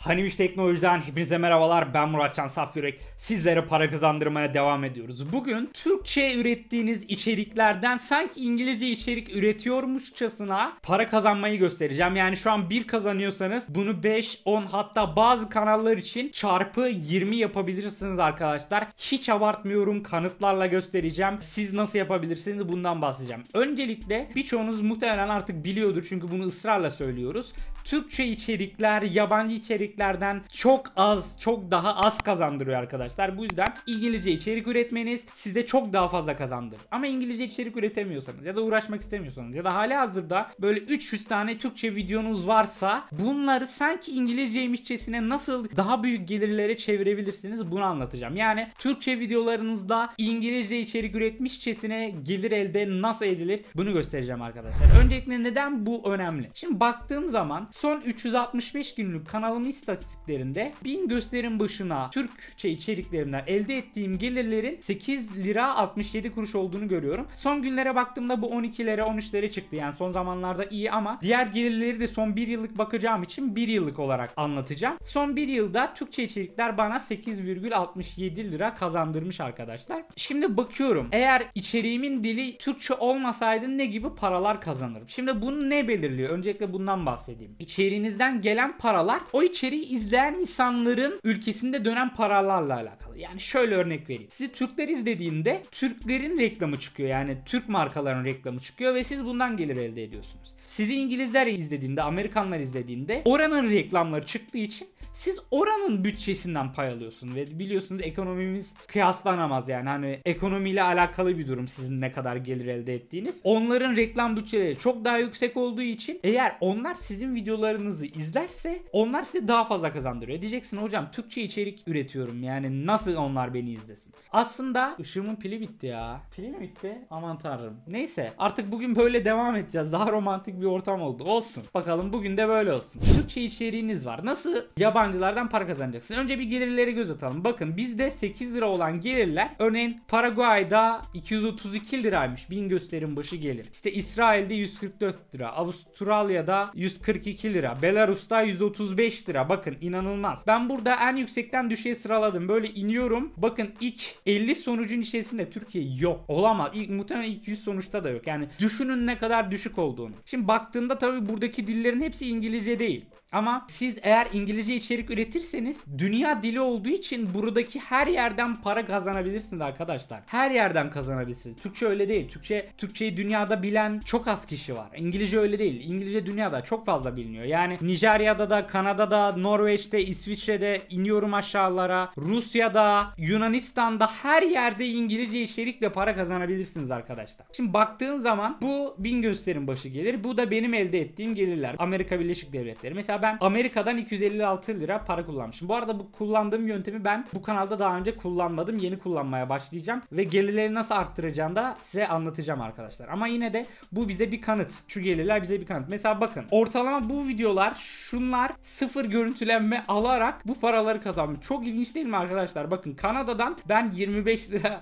Hanimiş Teknoloji'den hepinize merhabalar. Ben Murat Can Safyürek. Sizlere para kazandırmaya devam ediyoruz. Bugün Türkçe ürettiğiniz içeriklerden sanki İngilizce içerik üretiyormuşçasına para kazanmayı göstereceğim. Yani şu an bir kazanıyorsanız bunu 5, 10 hatta bazı kanallar için çarpı 20 yapabilirsiniz arkadaşlar. Hiç abartmıyorum. Kanıtlarla göstereceğim. Siz nasıl yapabilirsiniz bundan bahsedeceğim. Öncelikle birçoğunuz muhtemelen artık biliyordur çünkü bunu ısrarla söylüyoruz. Türkçe içerikler, yabancı içerik içeriklerden çok az, çok daha az kazandırıyor arkadaşlar. Bu yüzden İngilizce içerik üretmeniz size çok daha fazla kazandırır. Ama İngilizce içerik üretemiyorsanız ya da uğraşmak istemiyorsanız ya da hali hazırda böyle 300 tane Türkçe videonuz varsa bunları sanki İngilizceymişçesine nasıl daha büyük gelirlere çevirebilirsiniz bunu anlatacağım. Yani Türkçe videolarınızda İngilizce içerik üretmişçesine gelir elde nasıl edilir bunu göstereceğim arkadaşlar. Öncelikle neden bu önemli? Şimdi baktığım zaman son 365 günlük kanalımı istatistiklerinde 1000 gösterim başına Türkçe içeriklerimden elde ettiğim gelirlerin 8 lira 67 kuruş olduğunu görüyorum. Son günlere baktığımda bu 12'lere 13'lere çıktı. Yani son zamanlarda iyi ama diğer gelirleri de son 1 yıllık bakacağım için 1 yıllık olarak anlatacağım. Son 1 yılda Türkçe içerikler bana 8,67 lira kazandırmış arkadaşlar. Şimdi bakıyorum eğer içeriğimin dili Türkçe olmasaydı ne gibi paralar kazanırım? Şimdi bunu ne belirliyor? Öncelikle bundan bahsedeyim. İçeriğinizden gelen paralar o içeriğin içeriği izleyen insanların ülkesinde dönen paralarla alakalı. Yani şöyle örnek vereyim. Sizi Türkler izlediğinde Türklerin reklamı çıkıyor. Yani Türk markaların reklamı çıkıyor ve siz bundan gelir elde ediyorsunuz. Sizi İngilizler izlediğinde, Amerikanlar izlediğinde oranın reklamları çıktığı için siz oranın bütçesinden pay alıyorsunuz ve biliyorsunuz ekonomimiz kıyaslanamaz yani hani ekonomiyle alakalı bir durum sizin ne kadar gelir elde ettiğiniz. Onların reklam bütçeleri çok daha yüksek olduğu için eğer onlar sizin videolarınızı izlerse onlar size daha daha fazla kazandırıyor. Diyeceksin hocam Türkçe içerik üretiyorum yani nasıl onlar beni izlesin. Aslında ışığımın pili bitti ya. Pili mi bitti? Aman tanrım. Neyse artık bugün böyle devam edeceğiz. Daha romantik bir ortam oldu. Olsun. Bakalım bugün de böyle olsun. Türkçe içeriğiniz var. Nasıl yabancılardan para kazanacaksın? Önce bir gelirleri göz atalım. Bakın bizde 8 lira olan gelirler örneğin Paraguay'da 232 liraymış. bin gösterim başı gelir. İşte İsrail'de 144 lira. Avustralya'da 142 lira. Belarus'ta 135 lira bakın inanılmaz. Ben burada en yüksekten düşeye sıraladım. Böyle iniyorum. Bakın ilk 50 sonucun içerisinde Türkiye yok. Olamaz. İlk, muhtemelen ilk 100 sonuçta da yok. Yani düşünün ne kadar düşük olduğunu. Şimdi baktığında tabii buradaki dillerin hepsi İngilizce değil. Ama siz eğer İngilizce içerik üretirseniz dünya dili olduğu için buradaki her yerden para kazanabilirsiniz arkadaşlar. Her yerden kazanabilirsiniz. Türkçe öyle değil. Türkçe Türkçeyi dünyada bilen çok az kişi var. İngilizce öyle değil. İngilizce dünyada çok fazla biliniyor. Yani Nijerya'da da, Kanada'da, Norveç'te, İsviçre'de iniyorum aşağılara. Rusya'da, Yunanistan'da her yerde İngilizce içerikle para kazanabilirsiniz arkadaşlar. Şimdi baktığın zaman bu bin gösterin başı gelir. Bu da benim elde ettiğim gelirler. Amerika Birleşik Devletleri. Mesela ben Amerika'dan 256 lira para kullanmışım. Bu arada bu kullandığım yöntemi ben bu kanalda daha önce kullanmadım. Yeni kullanmaya başlayacağım ve gelirleri nasıl arttıracağım da size anlatacağım arkadaşlar. Ama yine de bu bize bir kanıt. Şu gelirler bize bir kanıt. Mesela bakın ortalama bu videolar şunlar sıfır görüntülenme alarak bu paraları kazanmış. Çok ilginç değil mi arkadaşlar? Bakın Kanada'dan ben 25 lira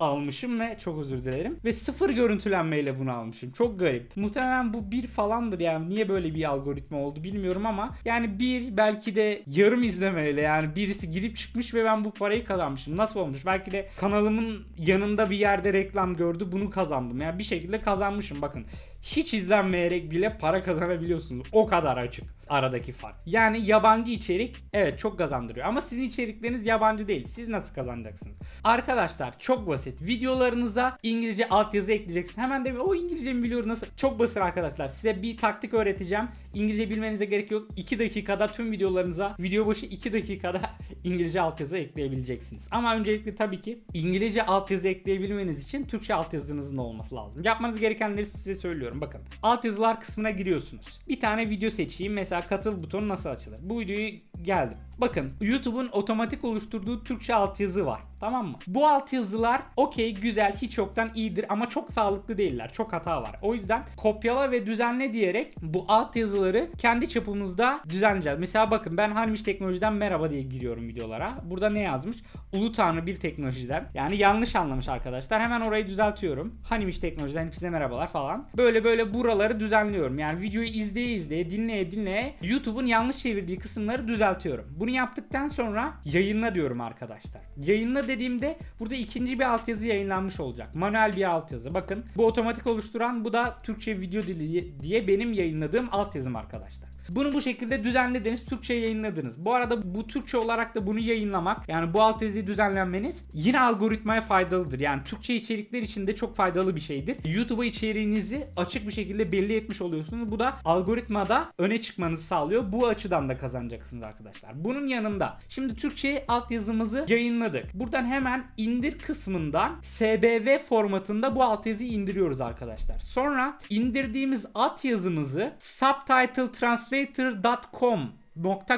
almışım ve çok özür dilerim. Ve sıfır görüntülenmeyle bunu almışım. Çok garip. Muhtemelen bu bir falandır yani. Niye böyle bir algoritma oldu bilmiyorum ama yani bir belki de yarım izlemeyle yani birisi girip çıkmış ve ben bu parayı kazanmışım. Nasıl olmuş? Belki de kanalımın yanında bir yerde reklam gördü bunu kazandım. Yani bir şekilde kazanmışım bakın. Hiç izlenmeyerek bile para kazanabiliyorsunuz. O kadar açık aradaki fark. Yani yabancı içerik evet çok kazandırıyor ama sizin içerikleriniz yabancı değil. Siz nasıl kazanacaksınız? Arkadaşlar çok basit. Videolarınıza İngilizce altyazı ekleyeceksin. Hemen de o İngilizce mi biliyor nasıl? Çok basit arkadaşlar. Size bir taktik öğreteceğim. İngilizce bilmenize gerek yok. 2 dakikada tüm videolarınıza video başı 2 dakikada İngilizce altyazı ekleyebileceksiniz. Ama öncelikle tabii ki İngilizce altyazı ekleyebilmeniz için Türkçe altyazınızın olması lazım. Yapmanız gerekenleri size söylüyorum. Bakın altyazılar kısmına giriyorsunuz. Bir tane video seçeyim. Mesela katıl butonu nasıl açılır? Bu videoyu geldim. Bakın YouTube'un otomatik oluşturduğu Türkçe altyazı var. Tamam mı? Bu altyazılar okey güzel hiç yoktan iyidir ama çok sağlıklı değiller. Çok hata var. O yüzden kopyala ve düzenle diyerek bu altyazıları kendi çapımızda düzenleyeceğiz. Mesela bakın ben Harmiş Teknoloji'den merhaba diye giriyorum videolara. Burada ne yazmış? Ulu Tanrı bir teknolojiden. Yani yanlış anlamış arkadaşlar. Hemen orayı düzeltiyorum. Hanimiş Teknoloji'den hepsine merhabalar falan. Böyle böyle buraları düzenliyorum. Yani videoyu izleye izleye dinleye dinleye YouTube'un yanlış çevirdiği kısımları düzel düzeltiyorum. Bunu yaptıktan sonra yayınla diyorum arkadaşlar. Yayınla dediğimde burada ikinci bir altyazı yayınlanmış olacak. Manuel bir altyazı. Bakın bu otomatik oluşturan bu da Türkçe video dili diye benim yayınladığım altyazım arkadaşlar. Bunu bu şekilde düzenlediniz, Türkçe yayınladınız. Bu arada bu Türkçe olarak da bunu yayınlamak, yani bu alt yazıyı düzenlenmeniz yine algoritmaya faydalıdır. Yani Türkçe içerikler için de çok faydalı bir şeydir. YouTube'a içeriğinizi açık bir şekilde belli etmiş oluyorsunuz. Bu da algoritmada öne çıkmanızı sağlıyor. Bu açıdan da kazanacaksınız arkadaşlar. Bunun yanında şimdi Türkçe alt yazımızı yayınladık. Buradan hemen indir kısmından SBV formatında bu alt yazıyı indiriyoruz arkadaşlar. Sonra indirdiğimiz alt yazımızı subtitle trans Translator.com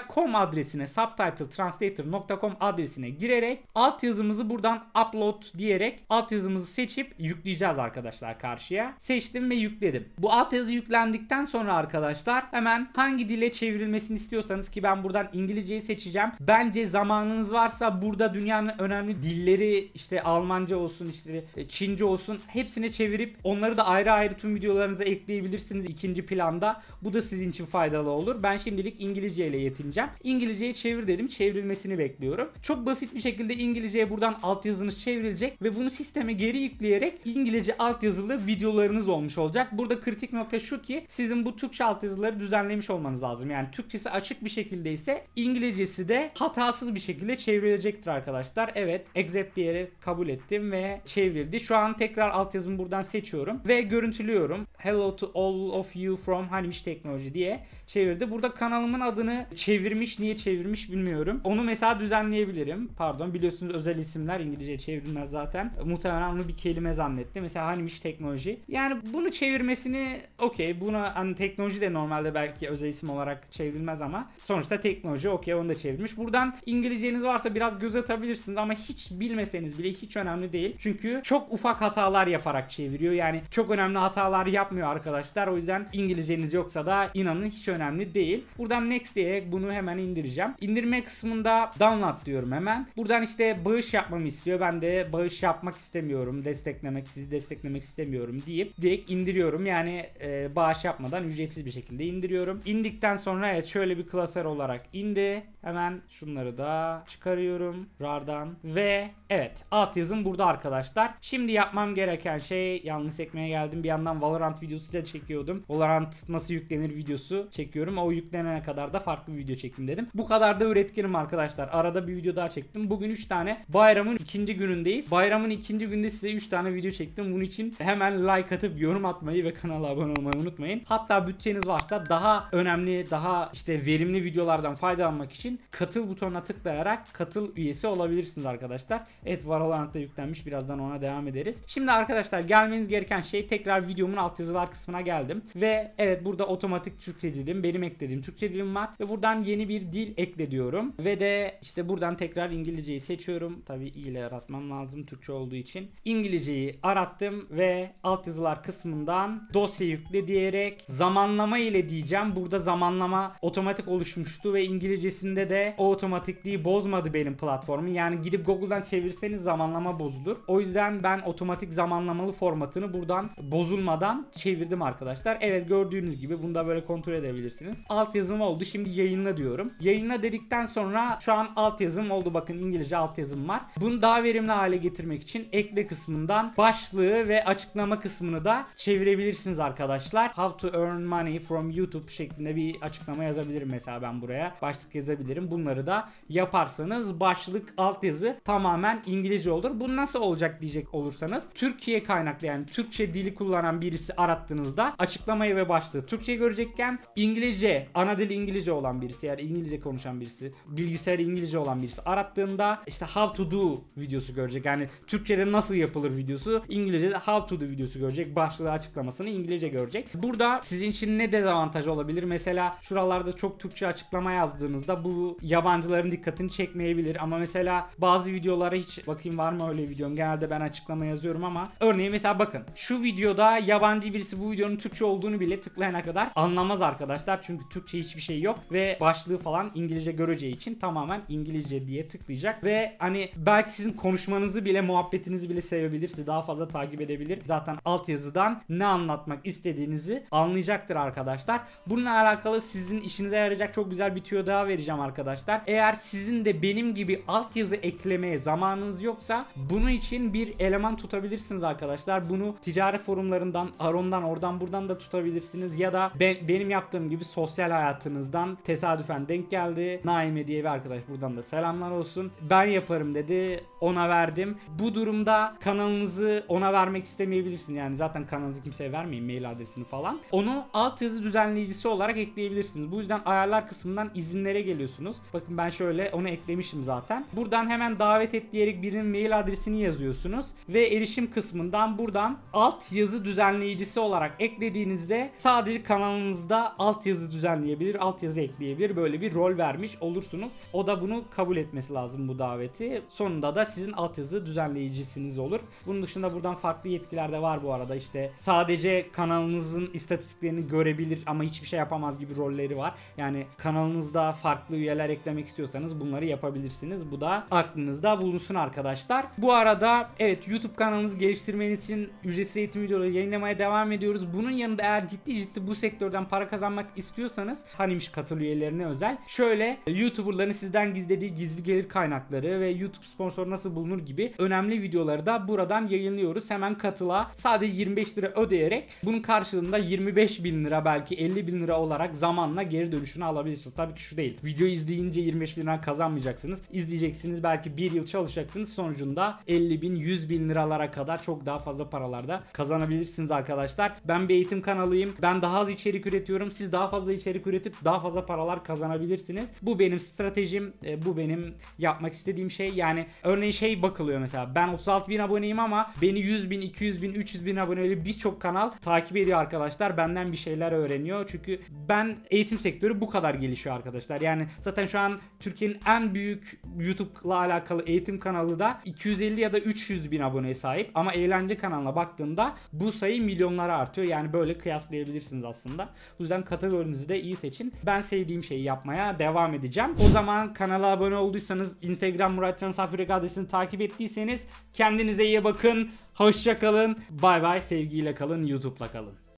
.com adresine subtitletranslator.com adresine girerek alt yazımızı buradan upload diyerek alt yazımızı seçip yükleyeceğiz arkadaşlar karşıya. Seçtim ve yükledim. Bu alt yazı yüklendikten sonra arkadaşlar hemen hangi dile çevrilmesini istiyorsanız ki ben buradan İngilizceyi seçeceğim. Bence zamanınız varsa burada dünyanın önemli dilleri işte Almanca olsun işte Çince olsun hepsine çevirip onları da ayrı ayrı tüm videolarınıza ekleyebilirsiniz ikinci planda. Bu da sizin için faydalı olur. Ben şimdilik İngilizce ile yetineceğim. İngilizceyi çevir dedim. Çevrilmesini bekliyorum. Çok basit bir şekilde İngilizceye buradan altyazınız çevrilecek ve bunu sisteme geri yükleyerek İngilizce altyazılı videolarınız olmuş olacak. Burada kritik nokta şu ki sizin bu Türkçe altyazıları düzenlemiş olmanız lazım. Yani Türkçesi açık bir şekilde ise İngilizcesi de hatasız bir şekilde çevrilecektir arkadaşlar. Evet accept diye kabul ettim ve çevrildi. Şu an tekrar altyazımı buradan seçiyorum ve görüntülüyorum. Hello to all of you from Hanimiş Teknoloji diye çevirdi. Burada kanalımın adını çevirmiş niye çevirmiş bilmiyorum. Onu mesela düzenleyebilirim. Pardon biliyorsunuz özel isimler İngilizce çevrilmez zaten. Muhtemelen onu bir kelime zannetti. Mesela hanimiş teknoloji. Yani bunu çevirmesini okey buna hani teknoloji de normalde belki özel isim olarak çevrilmez ama sonuçta teknoloji okey onu da çevirmiş. Buradan İngilizceniz varsa biraz göz atabilirsiniz ama hiç bilmeseniz bile hiç önemli değil. Çünkü çok ufak hatalar yaparak çeviriyor. Yani çok önemli hatalar yapmıyor arkadaşlar. O yüzden İngilizceniz yoksa da inanın hiç önemli değil. Buradan next isteyerek bunu hemen indireceğim. İndirme kısmında download diyorum hemen. Buradan işte bağış yapmamı istiyor. Ben de bağış yapmak istemiyorum. Desteklemek, sizi desteklemek istemiyorum deyip direkt indiriyorum. Yani e, bağış yapmadan ücretsiz bir şekilde indiriyorum. İndikten sonra evet şöyle bir klasör olarak indi. Hemen şunları da çıkarıyorum RAR'dan ve evet alt yazım burada arkadaşlar. Şimdi yapmam gereken şey yanlış ekmeğe geldim. Bir yandan Valorant videosu da çekiyordum. Valorant nasıl yüklenir videosu çekiyorum. O yüklenene kadar da farklı bir video çekeyim dedim. Bu kadar da üretkenim arkadaşlar. Arada bir video daha çektim. Bugün 3 tane bayramın ikinci günündeyiz. Bayramın ikinci günde size 3 tane video çektim. Bunun için hemen like atıp yorum atmayı ve kanala abone olmayı unutmayın. Hatta bütçeniz varsa daha önemli, daha işte verimli videolardan faydalanmak için için katıl butonuna tıklayarak katıl üyesi olabilirsiniz arkadaşlar. Evet Valorant'ta yüklenmiş birazdan ona devam ederiz. Şimdi arkadaşlar gelmeniz gereken şey tekrar videomun alt yazılar kısmına geldim. Ve evet burada otomatik Türkçe dilim benim eklediğim Türkçe dilim var. Ve buradan yeni bir dil ekle diyorum. Ve de işte buradan tekrar İngilizceyi seçiyorum. Tabi i ile aratmam lazım Türkçe olduğu için. İngilizceyi arattım ve alt yazılar kısmından dosya yükle diyerek zamanlama ile diyeceğim. Burada zamanlama otomatik oluşmuştu ve İngilizcesinde Türkçe'de de o otomatikliği bozmadı benim platformu. Yani gidip Google'dan çevirseniz zamanlama bozulur. O yüzden ben otomatik zamanlamalı formatını buradan bozulmadan çevirdim arkadaşlar. Evet gördüğünüz gibi bunu da böyle kontrol edebilirsiniz. Alt yazım oldu. Şimdi yayınla diyorum. Yayınla dedikten sonra şu an alt yazım oldu. Bakın İngilizce alt yazım var. Bunu daha verimli hale getirmek için ekle kısmından başlığı ve açıklama kısmını da çevirebilirsiniz arkadaşlar. How to earn money from YouTube şeklinde bir açıklama yazabilirim mesela ben buraya. Başlık yazabilirim önerebilirim. Bunları da yaparsanız başlık altyazı tamamen İngilizce olur. Bu nasıl olacak diyecek olursanız Türkiye kaynaklı yani Türkçe dili kullanan birisi arattığınızda açıklamayı ve başlığı Türkçe görecekken İngilizce, ana dili İngilizce olan birisi yani İngilizce konuşan birisi, bilgisayar İngilizce olan birisi arattığında işte how to do videosu görecek. Yani Türkçe'de nasıl yapılır videosu, İngilizce'de how to do videosu görecek. Başlığı açıklamasını İngilizce görecek. Burada sizin için ne dezavantaj olabilir? Mesela şuralarda çok Türkçe açıklama yazdığınızda bu yabancıların dikkatini çekmeyebilir ama mesela bazı videolara hiç bakayım var mı öyle videom genelde ben açıklama yazıyorum ama örneğin mesela bakın şu videoda yabancı birisi bu videonun Türkçe olduğunu bile tıklayana kadar anlamaz arkadaşlar çünkü Türkçe hiçbir şey yok ve başlığı falan İngilizce göreceği için tamamen İngilizce diye tıklayacak ve hani belki sizin konuşmanızı bile muhabbetinizi bile sevebilir sizi daha fazla takip edebilir zaten altyazıdan ne anlatmak istediğinizi anlayacaktır arkadaşlar bununla alakalı sizin işinize yarayacak çok güzel bir tüyo daha vereceğim arkadaşlar arkadaşlar. Eğer sizin de benim gibi altyazı eklemeye zamanınız yoksa bunu için bir eleman tutabilirsiniz arkadaşlar. Bunu ticari forumlarından, Aron'dan, oradan buradan da tutabilirsiniz ya da ben, benim yaptığım gibi sosyal hayatınızdan tesadüfen denk geldi. Naime diye bir arkadaş buradan da selamlar olsun. Ben yaparım dedi. Ona verdim. Bu durumda kanalınızı ona vermek istemeyebilirsin Yani zaten kanalınızı kimseye vermeyin mail adresini falan. Onu altyazı düzenleyicisi olarak ekleyebilirsiniz. Bu yüzden ayarlar kısmından izinlere geliyorsunuz ekliyorsunuz. Bakın ben şöyle onu eklemişim zaten. Buradan hemen davet et diyerek birinin mail adresini yazıyorsunuz ve erişim kısmından buradan alt yazı düzenleyicisi olarak eklediğinizde sadece kanalınızda alt yazı düzenleyebilir, alt yazı ekleyebilir. Böyle bir rol vermiş olursunuz. O da bunu kabul etmesi lazım bu daveti. Sonunda da sizin alt yazı düzenleyicisiniz olur. Bunun dışında buradan farklı yetkiler de var bu arada. İşte sadece kanalınızın istatistiklerini görebilir ama hiçbir şey yapamaz gibi rolleri var. Yani kanalınızda farklı üyeler eklemek istiyorsanız bunları yapabilirsiniz. Bu da aklınızda bulunsun arkadaşlar. Bu arada evet YouTube kanalınızı geliştirmeniz için ücretsiz eğitim videoları yayınlamaya devam ediyoruz. Bunun yanında eğer ciddi ciddi bu sektörden para kazanmak istiyorsanız hanimiş katıl üyelerine özel şöyle YouTuber'ların sizden gizlediği gizli gelir kaynakları ve YouTube sponsoru nasıl bulunur gibi önemli videoları da buradan yayınlıyoruz. Hemen katıla sadece 25 lira ödeyerek bunun karşılığında 25 bin lira belki 50 bin lira olarak zamanla geri dönüşünü alabilirsiniz. Tabii ki şu değil. Videoyu izleyince 25 bin lira kazanmayacaksınız. İzleyeceksiniz belki bir yıl çalışacaksınız. Sonucunda 50 bin 100 bin liralara kadar çok daha fazla paralarda kazanabilirsiniz arkadaşlar. Ben bir eğitim kanalıyım. Ben daha az içerik üretiyorum. Siz daha fazla içerik üretip daha fazla paralar kazanabilirsiniz. Bu benim stratejim. E, bu benim yapmak istediğim şey. Yani örneğin şey bakılıyor mesela. Ben 36 bin aboneyim ama beni 100 bin, 200 bin, 300 bin aboneli birçok kanal takip ediyor arkadaşlar. Benden bir şeyler öğreniyor. Çünkü ben eğitim sektörü bu kadar gelişiyor arkadaşlar. Yani Zaten şu an Türkiye'nin en büyük YouTube'la alakalı eğitim kanalı da 250 ya da 300 bin aboneye sahip. Ama eğlence kanalına baktığında bu sayı milyonlara artıyor. Yani böyle kıyaslayabilirsiniz aslında. O yüzden kategorinizi de iyi seçin. Ben sevdiğim şeyi yapmaya devam edeceğim. O zaman kanala abone olduysanız, Instagram Muratcan Safirek adresini takip ettiyseniz kendinize iyi bakın. Hoşça kalın. Bay bay. Sevgiyle kalın. YouTube'la kalın.